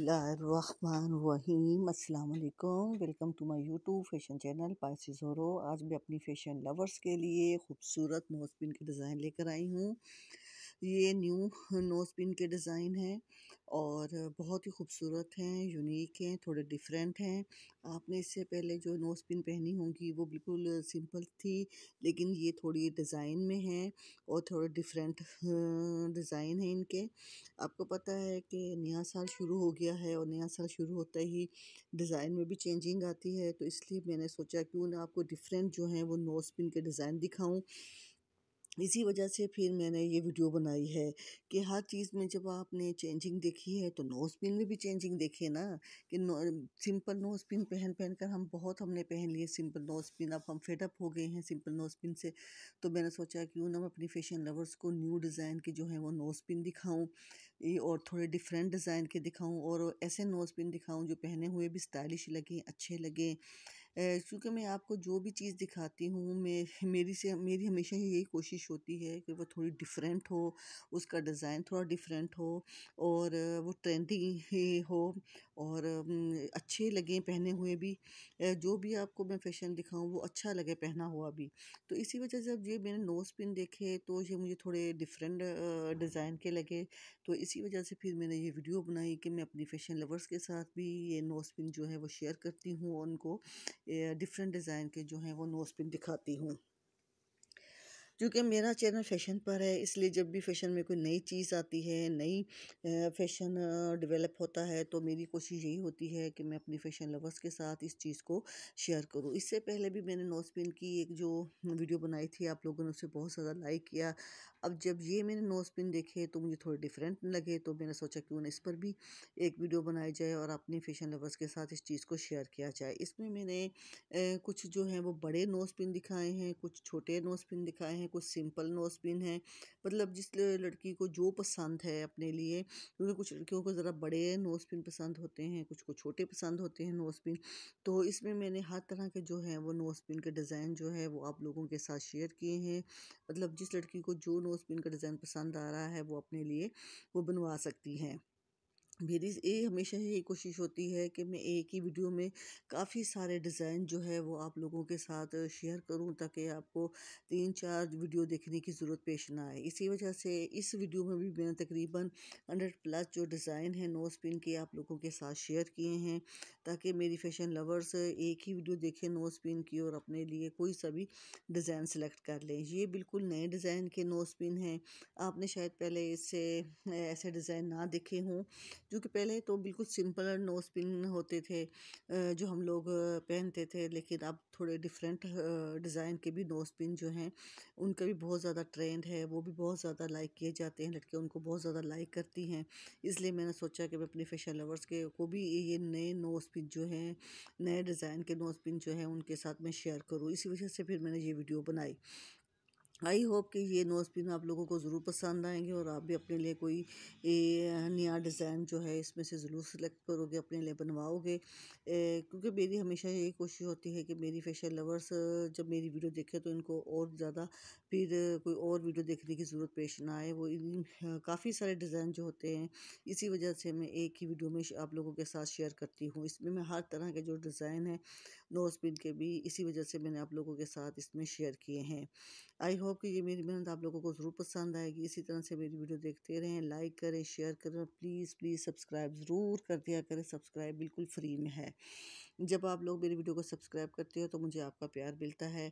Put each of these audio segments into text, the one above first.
रहीम अस्सलाम welcome to my YouTube fashion channel पाइसी जोरो आज मैं अपनी फैशन लवर्स के लिए खूबसूरत नोज के डिज़ाइन लेकर आई हूँ ये न्यू नोज़ पिन के डिज़ाइन हैं और बहुत ही खूबसूरत हैं यूनिक हैं थोड़े डिफरेंट हैं आपने इससे पहले जो नोज़ पिन पहनी होंगी वो बिल्कुल सिंपल थी लेकिन ये थोड़ी डिज़ाइन में है और थोड़े डिफरेंट डिज़ाइन हैं इनके आपको पता है कि नया साल शुरू हो गया है और नया साल शुरू होता ही डिज़ाइन में भी चेंजिंग आती है तो इसलिए मैंने सोचा क्यों ना आपको डिफरेंट जो हैं वो नोज़ पिन के डिज़ाइन दिखाऊँ इसी वजह से फिर मैंने ये वीडियो बनाई है कि हर चीज़ में जब आपने चेंजिंग देखी है तो नोज़ पिन में भी चेंजिंग देखे ना कि नो, सिंपल नोज़ पिन पहन पहन कर हम बहुत हमने पहन लिए सिंपल नोज़ पिन अब हम फेडअप हो गए हैं सिंपल नोज़ पिन से तो मैंने सोचा क्यों ना मैं अपनी फैशन लवर्स को न्यू डिज़ाइन के जो है वो नोज़ पिन दिखाऊँ और थोड़े डिफरेंट डिज़ाइन के दिखाऊँ और ऐसे नोज़ पिन दिखाऊँ जो पहने हुए भी स्टाइलिश लगें अच्छे लगें चूँकि मैं आपको जो भी चीज़ दिखाती हूँ मैं मेरी से मेरी हमेशा ही यही कोशिश होती है कि वो थोड़ी डिफरेंट हो उसका डिज़ाइन थोड़ा डिफरेंट हो और वो ट्रेंडिंग हो और अच्छे लगे पहने हुए भी जो भी आपको मैं फैशन दिखाऊँ वो अच्छा लगे पहना हुआ भी तो इसी वजह से जब ये मैंने नोज़ पिन देखे तो ये मुझे थोड़े डिफरेंट डिज़ाइन के लगे तो इसी वजह से फिर मैंने ये वीडियो बनाई कि मैं अपनी फैशन लवर्स के साथ भी ये नोज़ पिन जो है वो शेयर करती हूँ उनको डिफरेंट डिज़ाइन के जो हैं वो नोज़ पिन दिखाती हूँ क्योंकि मेरा चैनल फैशन पर है इसलिए जब भी फैशन में कोई नई चीज़ आती है नई फैशन डेवलप होता है तो मेरी कोशिश यही होती है कि मैं अपनी फैशन लवर्स के साथ इस चीज़ को शेयर करूँ इससे पहले भी मैंने नोस्पिन की एक जो वीडियो बनाई थी आप लोगों ने उसे बहुत ज़्यादा लाइक किया अब जब ये मैंने नोस्पिन देखे तो मुझे थोड़े डिफरेंट लगे तो मैंने सोचा क्यों ना इस पर भी एक वीडियो बनाई जाए और अपने फैशन लवर्स के साथ इस चीज़ को शेयर किया जाए इसमें मैंने कुछ जो है वो बड़े नोज पिन दिखाए हैं कुछ छोटे नोज पिन दिखाए हैं हैं कुछ सिंपल नोज पिन है मतलब जिस लड़की को जो पसंद है अपने लिए क्योंकि कुछ लड़कियों को ज़रा बड़े नोज पिन पसंद होते हैं कुछ को छोटे पसंद होते हैं नोज पिन तो इसमें मैंने हर तरह के जो है वो नोज पिन के डिज़ाइन जो है वो आप लोगों के साथ शेयर किए हैं मतलब जिस लड़की को जो नोज पिन का डिज़ाइन पसंद आ रहा है वो अपने लिए वो बनवा सकती हैं मेरी ये हमेशा यही कोशिश होती है कि मैं एक ही वीडियो में काफ़ी सारे डिज़ाइन जो है वो आप लोगों के साथ शेयर करूं ताकि आपको तीन चार वीडियो देखने की ज़रूरत पेश ना आए इसी वजह से इस वीडियो में भी मैंने तकरीबन हंड्रेड प्लस जो डिज़ाइन है नो स्पिन के आप लोगों के साथ शेयर किए हैं ताकि मेरी फैशन लवर्स एक ही वीडियो देखें नो स्पिन की और अपने लिए कोई सा भी डिज़ाइन सेलेक्ट कर लें ये बिल्कुल नए डिज़ाइन के नो स्पिन हैं आपने शायद पहले इससे ऐसे डिज़ाइन ना देखे हों जो कि पहले तो बिल्कुल सिंपल नोज पिन होते थे जो हम लोग पहनते थे लेकिन अब थोड़े डिफरेंट डिज़ाइन के भी नोज पिन जो हैं उनका भी बहुत ज़्यादा ट्रेंड है वो भी बहुत ज़्यादा लाइक किए जाते हैं लड़के उनको बहुत ज़्यादा लाइक करती हैं इसलिए मैंने सोचा कि मैं अपने फैशन लवर्स के को भी ये नए नोज पिन जो हैं नए डिज़ाइन के नोज पिन जो हैं उनके साथ मैं शेयर करूँ इसी वजह से फिर मैंने ये वीडियो बनाई आई होप कि ये नोज़ पिन आप लोगों को ज़रूर पसंद आएंगे और आप भी अपने लिए कोई नया डिज़ाइन जो है इसमें से ज़रूर सेलेक्ट करोगे अपने लिए बनवाओगे क्योंकि मेरी हमेशा यही कोशिश होती है कि मेरी फैशन लवर्स जब मेरी वीडियो देखें तो इनको और ज़्यादा फिर कोई और वीडियो देखने की ज़रूरत पेश ना आए वो इन काफ़ी सारे डिज़ाइन जो होते हैं इसी वजह से मैं एक ही वीडियो में आप लोगों के साथ शेयर करती हूँ इसमें मैं हर तरह के जो डिज़ाइन है नोज़ पिन के भी इसी वजह से मैंने आप लोगों के साथ इसमें शेयर किए हैं आई होप होप कि ये मेरी मेहनत आप लोगों को ज़रूर पसंद आएगी इसी तरह से मेरी वीडियो देखते रहें लाइक करें शेयर करें प्लीज़ प्लीज़ सब्सक्राइब ज़रूर कर दिया करें सब्सक्राइब बिल्कुल फ्री में है जब आप लोग मेरी वीडियो को सब्सक्राइब करते हो तो मुझे आपका प्यार मिलता है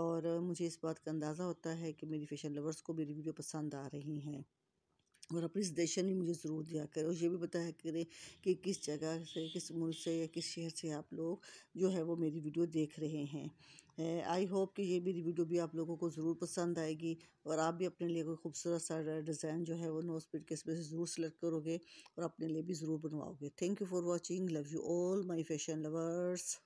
और मुझे इस बात का अंदाज़ा होता है कि मेरी फैशन लवर्स को मेरी वीडियो पसंद आ रही हैं और अपनी सजेशन भी मुझे ज़रूर दिया करें और ये भी बताया करें कि किस जगह से किस मुल्क से या किस शहर से आप लोग जो है वो मेरी वीडियो देख रहे हैं आई होप कि ये मेरी वीडियो भी आप लोगों को ज़रूर पसंद आएगी और आप भी अपने लिए कोई खूबसूरत सा डिज़ाइन जो है वो नो पिट के इसमें से ज़रूर सेलेक्ट करोगे और अपने लिए भी ज़रूर बनवाओगे thank you for watching love you all my fashion lovers